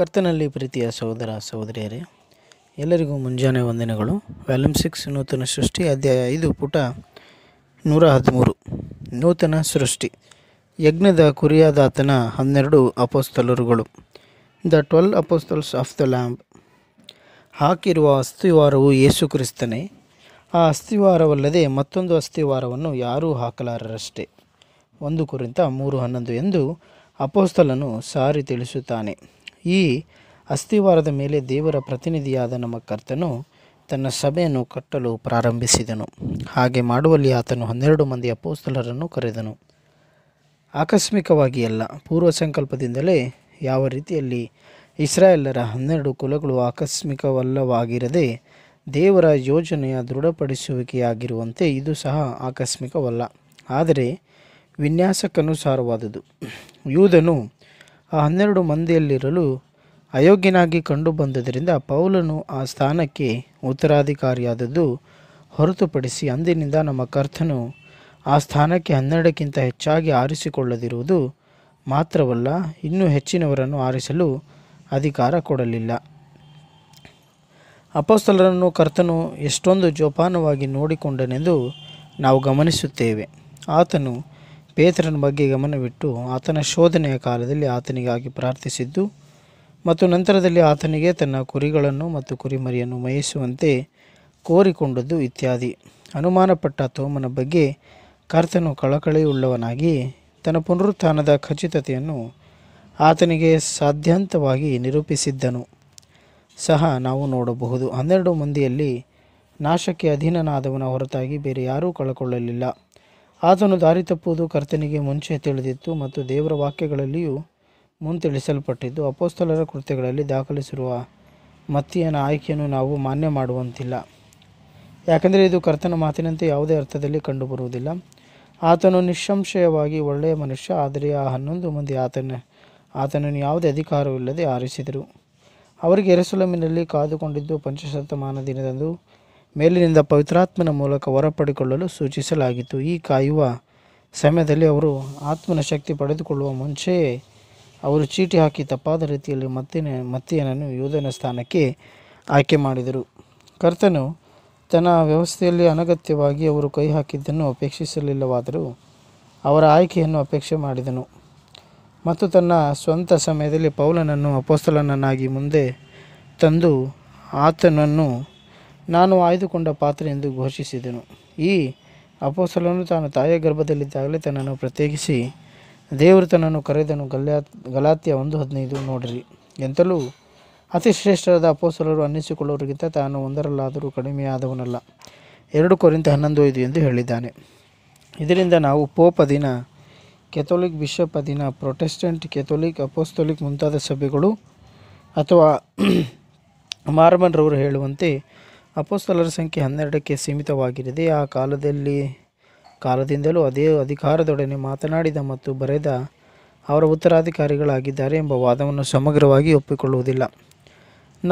ಕರ್ತನಲ್ಲಿ ಪ್ರೀತಿಯ ಸಹೋದರ ಸಹೋದರಿಯರೇ ಎಲ್ಲರಿಗೂ ಮುಂಜಾನೆ ವಂದನೆಗಳು ವ್ಯಾಲ್ಯೂಮ್ ಸಿಕ್ಸ್ ನೂತನ ಸೃಷ್ಟಿ ಅಧ್ಯಾಯ ಐದು ಪುಟ ನೂರ ಹದಿಮೂರು ನೂತನ ಸೃಷ್ಟಿ ಯಜ್ಞದ ಕುರಿಯಾದಾತನ ಹನ್ನೆರಡು ಅಪೋಸ್ತಲರುಗಳು the twelve apostles of the lamb ಹಾಕಿರುವ ಅಸ್ಥಿವಾರವು ಯೇಸು ಕ್ರಿಸ್ತನೇ ಆ ಅಸ್ಥಿವಾರವಲ್ಲದೆ ಮತ್ತೊಂದು ಅಸ್ಥಿವಾರವನ್ನು ಯಾರೂ ಹಾಕಲಾರರಷ್ಟೇ ಒಂದು ಕುರಿತ ಮೂರು ಹನ್ನೊಂದು ಎಂದು ಅಪೋಸ್ತಲನು ಸಾರಿ ತಿಳಿಸುತ್ತಾನೆ ಈ ಅಸ್ಥಿವಾರದ ಮೇಲೆ ದೇವರ ಪ್ರತಿನಿಧಿಯಾದ ನಮ್ಮ ಕರ್ತನು ತನ್ನ ಸಭೆಯನ್ನು ಕಟ್ಟಲು ಪ್ರಾರಂಭಿಸಿದನು ಹಾಗೆ ಮಾಡುವಲ್ಲಿ ಆತನು ಹನ್ನೆರಡು ಮಂದಿ ಅಪೋಸ್ತಲರನ್ನು ಕರೆದನು ಆಕಸ್ಮಿಕವಾಗಿ ಅಲ್ಲ ಪೂರ್ವ ಸಂಕಲ್ಪದಿಂದಲೇ ಯಾವ ರೀತಿಯಲ್ಲಿ ಇಸ್ರಾಯೇಲರ ಹನ್ನೆರಡು ಕುಲಗಳು ಆಕಸ್ಮಿಕವಲ್ಲವಾಗಿರದೆ ದೇವರ ಯೋಜನೆಯ ದೃಢಪಡಿಸುವಿಕೆಯಾಗಿರುವಂತೆ ಇದು ಸಹ ಆಕಸ್ಮಿಕವಲ್ಲ ಆದರೆ ವಿನ್ಯಾಸಕ್ಕನುಸಾರವಾದುದು ಯೂದನು ಆ ಹನ್ನೆರಡು ಮಂದಿಯಲ್ಲಿರಲು ಅಯೋಗ್ಯನಾಗಿ ಕಂಡುಬಂದದರಿಂದ ಪೌಲನು ಆ ಸ್ಥಾನಕ್ಕೆ ಉತ್ತರಾಧಿಕಾರಿಯಾದದ್ದು ಹೊರತುಪಡಿಸಿ ಅಂದಿನಿಂದ ನಮ್ಮ ಕರ್ತನು ಆ ಸ್ಥಾನಕ್ಕೆ ಹನ್ನೆರಡಕ್ಕಿಂತ ಹೆಚ್ಚಾಗಿ ಆರಿಸಿಕೊಳ್ಳದಿರುವುದು ಮಾತ್ರವಲ್ಲ ಇನ್ನೂ ಹೆಚ್ಚಿನವರನ್ನು ಆರಿಸಲು ಅಧಿಕಾರ ಕೊಡಲಿಲ್ಲ ಅಪೋಸ್ತಲರನ್ನು ಕರ್ತನು ಎಷ್ಟೊಂದು ಜೋಪಾನವಾಗಿ ನೋಡಿಕೊಂಡನೆಂದು ನಾವು ಗಮನಿಸುತ್ತೇವೆ ಆತನು ಪೇತ್ರನ ಬಗ್ಗೆ ಗಮನವಿಟ್ಟು ಆತನ ಶೋಧನೆಯ ಕಾಲದಲ್ಲಿ ಆತನಿಗಾಗಿ ಪ್ರಾರ್ಥಿಸಿದ್ದು ಮತ್ತು ನಂತರದಲ್ಲಿ ಆತನಿಗೆ ತನ್ನ ಕುರಿಗಳನ್ನು ಮತ್ತು ಕುರಿಮರಿಯನ್ನು ಮಯಿಸುವಂತೆ ಕೋರಿಕೊಂಡದ್ದು ಇತ್ಯಾದಿ ಅನುಮಾನಪಟ್ಟ ತೋಮನ ಬಗ್ಗೆ ಕರ್ತನು ಕಳಕಳಿಯುಳ್ಳವನಾಗಿ ತನ್ನ ಪುನರುತ್ಥಾನದ ಖಚಿತತೆಯನ್ನು ಆತನಿಗೆ ಸಾಧ್ಯಂತವಾಗಿ ನಿರೂಪಿಸಿದ್ದನು ಸಹ ನಾವು ನೋಡಬಹುದು ಹನ್ನೆರಡು ಮಂದಿಯಲ್ಲಿ ನಾಶಕ್ಕೆ ಅಧೀನನಾದವನ ಹೊರತಾಗಿ ಬೇರೆ ಯಾರೂ ಕಳಕೊಳ್ಳಲಿಲ್ಲ ಆತನು ದಾರಿ ತಪ್ಪುವುದು ಕರ್ತನಿಗೆ ಮುಂಚೆ ತಿಳಿದಿತ್ತು ಮತ್ತು ದೇವರ ವಾಕ್ಯಗಳಲ್ಲಿಯೂ ಮುಂತಿಳಿಸಲ್ಪಟ್ಟಿದ್ದು ಅಪೋಸ್ತಲರ ಕೃತ್ಯಗಳಲ್ಲಿ ದಾಖಲಿಸಿರುವ ಮತ್ತಿಯನ ಆಯ್ಕೆಯನ್ನು ನಾವು ಮಾನ್ಯ ಮಾಡುವಂತಿಲ್ಲ ಯಾಕಂದರೆ ಇದು ಕರ್ತನ ಮಾತಿನಂತೆ ಯಾವುದೇ ಅರ್ಥದಲ್ಲಿ ಕಂಡುಬರುವುದಿಲ್ಲ ಆತನು ನಿಸ್ಸಂಶಯವಾಗಿ ಒಳ್ಳೆಯ ಮನುಷ್ಯ ಆದರೆ ಆ ಹನ್ನೊಂದು ಮಂದಿ ಆತನ ಆತನನ್ನು ಯಾವುದೇ ಅಧಿಕಾರವಿಲ್ಲದೆ ಆರಿಸಿದರು ಅವರಿಗೆ ಎರಸುಲಮಿನಲ್ಲಿ ಕಾದುಕೊಂಡಿದ್ದು ಪಂಚಶತಮಾನ ದಿನದಂದು ಮೇಲಿನಿಂದ ಪವಿತ್ರಾತ್ಮನ ಮೂಲಕ ಹೊರಪಡಿಕೊಳ್ಳಲು ಸೂಚಿಸಲಾಗಿತ್ತು ಈ ಕಾಯುವ ಸಮಯದಲ್ಲಿ ಅವರು ಆತ್ಮನ ಶಕ್ತಿ ಪಡೆದುಕೊಳ್ಳುವ ಮುಂಚೆಯೇ ಅವರು ಚೀಟಿ ಹಾಕಿ ತಪ್ಪಾದ ರೀತಿಯಲ್ಲಿ ಮತ್ತಿನ ಮತ್ತಿಯನನ್ನು ಯೋಧನ ಸ್ಥಾನಕ್ಕೆ ಆಯ್ಕೆ ಮಾಡಿದರು ಕರ್ತನು ತನ್ನ ವ್ಯವಸ್ಥೆಯಲ್ಲಿ ಅನಗತ್ಯವಾಗಿ ಅವರು ಕೈ ಹಾಕಿದ್ದನ್ನು ಅಪೇಕ್ಷಿಸಲಿಲ್ಲವಾದರೂ ಅವರ ಆಯ್ಕೆಯನ್ನು ಅಪೇಕ್ಷೆ ಮಾಡಿದನು ಮತ್ತು ತನ್ನ ಸ್ವಂತ ಸಮಯದಲ್ಲಿ ಪೌಲನನ್ನು ಅಪೋಸ್ತಲನನ್ನಾಗಿ ಮುಂದೆ ತಂದು ಆತನನ್ನು ನಾನು ಆಯ್ದುಕೊಂಡ ಪಾತ್ರ ಎಂದು ಘೋಷಿಸಿದನು ಈ ಅಪೋಸಲನು ತಾನು ತಾಯಿಯ ಗರ್ಭದಲ್ಲಿದ್ದಾಗಲೇ ತನ್ನನ್ನು ಪ್ರತ್ಯೇಕಿಸಿ ದೇವರು ತನ್ನನ್ನು ಕರೆದನು ಗಲ್ಯಾ ಗಲಾತ್ಯ ಒಂದು ಹದಿನೈದು ನೋಡ್ರಿ ಎಂತಲೂ ಶ್ರೇಷ್ಠರಾದ ಅಪೋಸಲರು ಅನ್ನಿಸಿಕೊಳ್ಳೋರಿಗಿಂತ ತಾನು ಒಂದರಲ್ಲಾದರೂ ಕಡಿಮೆಯಾದವನಲ್ಲ ಎರಡು ಕೋರಿಂದ ಹನ್ನೊಂದು ಐದು ಎಂದು ಹೇಳಿದ್ದಾನೆ ಇದರಿಂದ ನಾವು ಪೋಪ್ ಅಧೀನ ಕೆಥೋಲಿಕ್ ಬಿಷಪ್ ಅಧೀನ ಪ್ರೊಟೆಸ್ಟೆಂಟ್ ಕೆಥೋಲಿಕ್ ಅಪೋಸ್ತೋಲಿಕ್ ಮುಂತಾದ ಸಭೆಗಳು ಅಥವಾ ಮಾರ್ಮನ್ರವರು ಹೇಳುವಂತೆ ಅಪೋಸ್ತಲರ ಸಂಖ್ಯೆ ಹನ್ನೆರಡಕ್ಕೆ ಸೀಮಿತವಾಗಿರದೆ ಆ ಕಾಲದಲ್ಲಿ ಕಾಲದಿಂದಲೂ ಅದೇ ಅಧಿಕಾರದೊಡನೆ ಮಾತನಾಡಿದ ಮತ್ತು ಬರೆದ ಅವರ ಉತ್ತರಾಧಿಕಾರಿಗಳಾಗಿದ್ದಾರೆ ಎಂಬ ವಾದವನ್ನು ಸಮಗ್ರವಾಗಿ ಒಪ್ಪಿಕೊಳ್ಳುವುದಿಲ್ಲ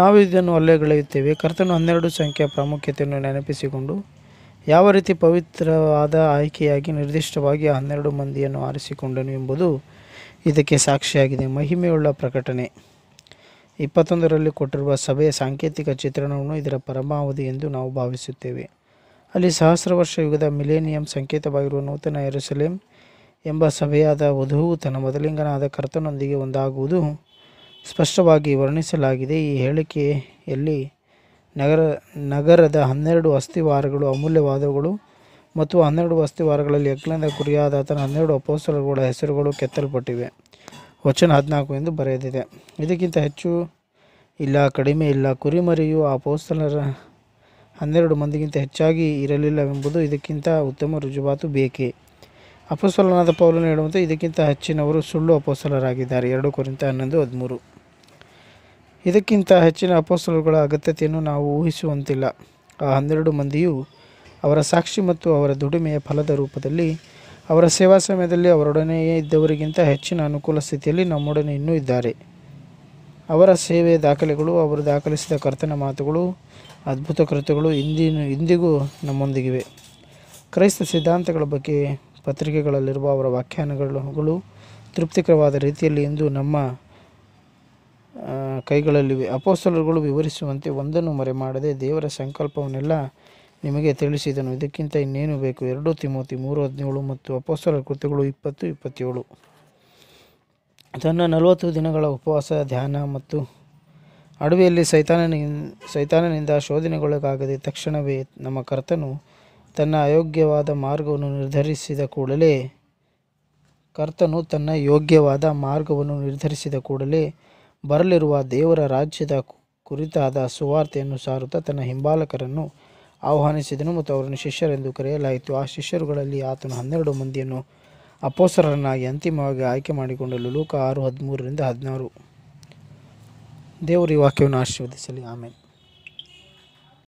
ನಾವು ಇದನ್ನು ಅಲ್ಲೆಗಳೆಯುತ್ತೇವೆ ಕರ್ತನು ಹನ್ನೆರಡು ಸಂಖ್ಯೆಯ ಪ್ರಾಮುಖ್ಯತೆಯನ್ನು ನೆನಪಿಸಿಕೊಂಡು ಯಾವ ರೀತಿ ಪವಿತ್ರವಾದ ಆಯ್ಕೆಯಾಗಿ ನಿರ್ದಿಷ್ಟವಾಗಿ ಹನ್ನೆರಡು ಮಂದಿಯನ್ನು ಆರಿಸಿಕೊಂಡನು ಎಂಬುದು ಇದಕ್ಕೆ ಸಾಕ್ಷಿಯಾಗಿದೆ ಮಹಿಮೆಯುಳ್ಳ ಪ್ರಕಟಣೆ ಇಪ್ಪತ್ತೊಂದರಲ್ಲಿ ಕೊಟ್ಟಿರುವ ಸಭೆಯ ಸಾಂಕೇತಿಕ ಚಿತ್ರಣವನ್ನು ಇದರ ಪರಮಾವಧಿ ಎಂದು ನಾವು ಭಾವಿಸುತ್ತೇವೆ ಅಲ್ಲಿ ಸಹಸ್ರ ವರ್ಷ ಯುಗದ ಮಿಲೇನಿಯಂ ಸಂಕೇತವಾಗಿರುವ ನೂತನ ಎರುಸಲೇಂ ಎಂಬ ಸಭೆಯಾದ ವಧುವು ತನ್ನ ಮೊದಲಿಂಗನಾದ ಕರ್ತನೊಂದಿಗೆ ಒಂದಾಗುವುದು ಸ್ಪಷ್ಟವಾಗಿ ವರ್ಣಿಸಲಾಗಿದೆ ಈ ಹೇಳಿಕೆಯಲ್ಲಿ ನಗರ ನಗರದ ಹನ್ನೆರಡು ವಾರಗಳು ಅಮೂಲ್ಯವಾದವುಗಳು ಮತ್ತು ಹನ್ನೆರಡು ಅಸ್ಥಿವಾರಗಳಲ್ಲಿ ಯಕ್ಲಿಂದ ಕುರಿಯಾದ ಆತನ ಹನ್ನೆರಡು ಅಪೋಸ್ಟರ್ಗಳ ಹೆಸರುಗಳು ಕೆತ್ತಲ್ಪಟ್ಟಿವೆ ವಚನ ಹದಿನಾಲ್ಕು ಎಂದು ಬರೆದಿದೆ ಇದಕ್ಕಿಂತ ಹೆಚ್ಚು ಇಲ್ಲ ಕಡಿಮೆ ಇಲ್ಲ ಕುರಿಮರಿಯು ಆ ಪೋಸ್ತಲರ ಹನ್ನೆರಡು ಮಂದಿಗಿಂತ ಹೆಚ್ಚಾಗಿ ಇರಲಿಲ್ಲವೆಂಬುದು ಇದಕ್ಕಿಂತ ಉತ್ತಮ ರುಜುವಾತು ಬೇಕೇ ಅಪೋಸ್ತಲನಾದ ಪೌಲನ್ನು ಹೇಳುವಂತೆ ಇದಕ್ಕಿಂತ ಹೆಚ್ಚಿನವರು ಸುಳ್ಳು ಅಪೋಸ್ತಲರಾಗಿದ್ದಾರೆ ಎರಡು ಕುರಿತ ಹನ್ನೊಂದು ಹದಿಮೂರು ಇದಕ್ಕಿಂತ ಹೆಚ್ಚಿನ ಅಪೋಸಲುಗಳ ಅಗತ್ಯತೆಯನ್ನು ನಾವು ಊಹಿಸುವಂತಿಲ್ಲ ಆ ಹನ್ನೆರಡು ಮಂದಿಯು ಅವರ ಸಾಕ್ಷಿ ಮತ್ತು ಅವರ ದುಡಿಮೆಯ ಫಲದ ರೂಪದಲ್ಲಿ ಅವರ ಸೇವಾ ಸಮಯದಲ್ಲಿ ಅವರೊಡನೆಯೇ ಇದ್ದವರಿಗಿಂತ ಹೆಚ್ಚಿನ ಅನುಕೂಲ ಸ್ಥಿತಿಯಲ್ಲಿ ನಮ್ಮೊಡನೆ ಇನ್ನೂ ಇದ್ದಾರೆ ಅವರ ಸೇವೆ ದಾಖಲೆಗಳು ಅವರು ದಾಖಲಿಸಿದ ಕರ್ತನ ಮಾತುಗಳು ಅದ್ಭುತ ಕೃತ್ಯಗಳು ಇಂದಿನ ಇಂದಿಗೂ ನಮ್ಮೊಂದಿಗಿವೆ ಕ್ರೈಸ್ತ ಸಿದ್ಧಾಂತಗಳ ಬಗ್ಗೆ ಪತ್ರಿಕೆಗಳಲ್ಲಿರುವ ಅವರ ವ್ಯಾಖ್ಯಾನಗಳು ತೃಪ್ತಿಕರವಾದ ರೀತಿಯಲ್ಲಿ ಇಂದು ನಮ್ಮ ಕೈಗಳಲ್ಲಿವೆ ಅಪೋಸಲರುಗಳು ವಿವರಿಸುವಂತೆ ಒಂದನ್ನು ಮರೆಮಾಡದೆ ದೇವರ ಸಂಕಲ್ಪವನ್ನೆಲ್ಲ ನಿಮಗೆ ತಿಳಿಸಿದನು ಇದಕ್ಕಿಂತ ಇನ್ನೇನು ಬೇಕು ಎರಡು ತಿಮೋತಿ ಮೂರು ಹದಿನೇಳು ಮತ್ತು ಅಪೋಸ್ತಲ ಕೃತಿಗಳು ಇಪ್ಪತ್ತು ಇಪ್ಪತ್ತೇಳು ತನ್ನ ನಲವತ್ತು ದಿನಗಳ ಉಪವಾಸ ಧ್ಯಾನ ಮತ್ತು ಅಡವಿಯಲ್ಲಿ ಸೈತಾನನಿಂದ ಸೈತಾನನಿಂದ ಶೋಧನೆಗೊಳಗಾಗದೆ ತಕ್ಷಣವೇ ನಮ್ಮ ಕರ್ತನು ತನ್ನ ಅಯೋಗ್ಯವಾದ ಮಾರ್ಗವನ್ನು ನಿರ್ಧರಿಸಿದ ಕೂಡಲೇ ಕರ್ತನು ತನ್ನ ಯೋಗ್ಯವಾದ ಮಾರ್ಗವನ್ನು ನಿರ್ಧರಿಸಿದ ಕೂಡಲೇ ಬರಲಿರುವ ದೇವರ ರಾಜ್ಯದ ಕುರಿತಾದ ಸುವಾರ್ತೆಯನ್ನು ಸಾರುತ್ತಾ ತನ್ನ ಹಿಂಬಾಲಕರನ್ನು ಆಹ್ವಾನಿಸಿದನು ಮತ್ತು ಅವರನ್ನು ಶಿಷ್ಯರೆಂದು ಕರೆಯಲಾಯಿತು ಆ ಶಿಷ್ಯರುಗಳಲ್ಲಿ ಆತನು ಹನ್ನೆರಡು ಮಂದಿಯನ್ನು ಅಪೋಸರರನ್ನಾಗಿ ಅಂತಿಮವಾಗಿ ಆಯ್ಕೆ ಮಾಡಿಕೊಂಡಲು ಲೋಕ ಆರು ಹದಿಮೂರರಿಂದ ಹದಿನಾರು ದೇವರ ಈ ವಾಕ್ಯವನ್ನು ಆಶೀರ್ವದಿಸಲಿ ಆಮೇಲೆ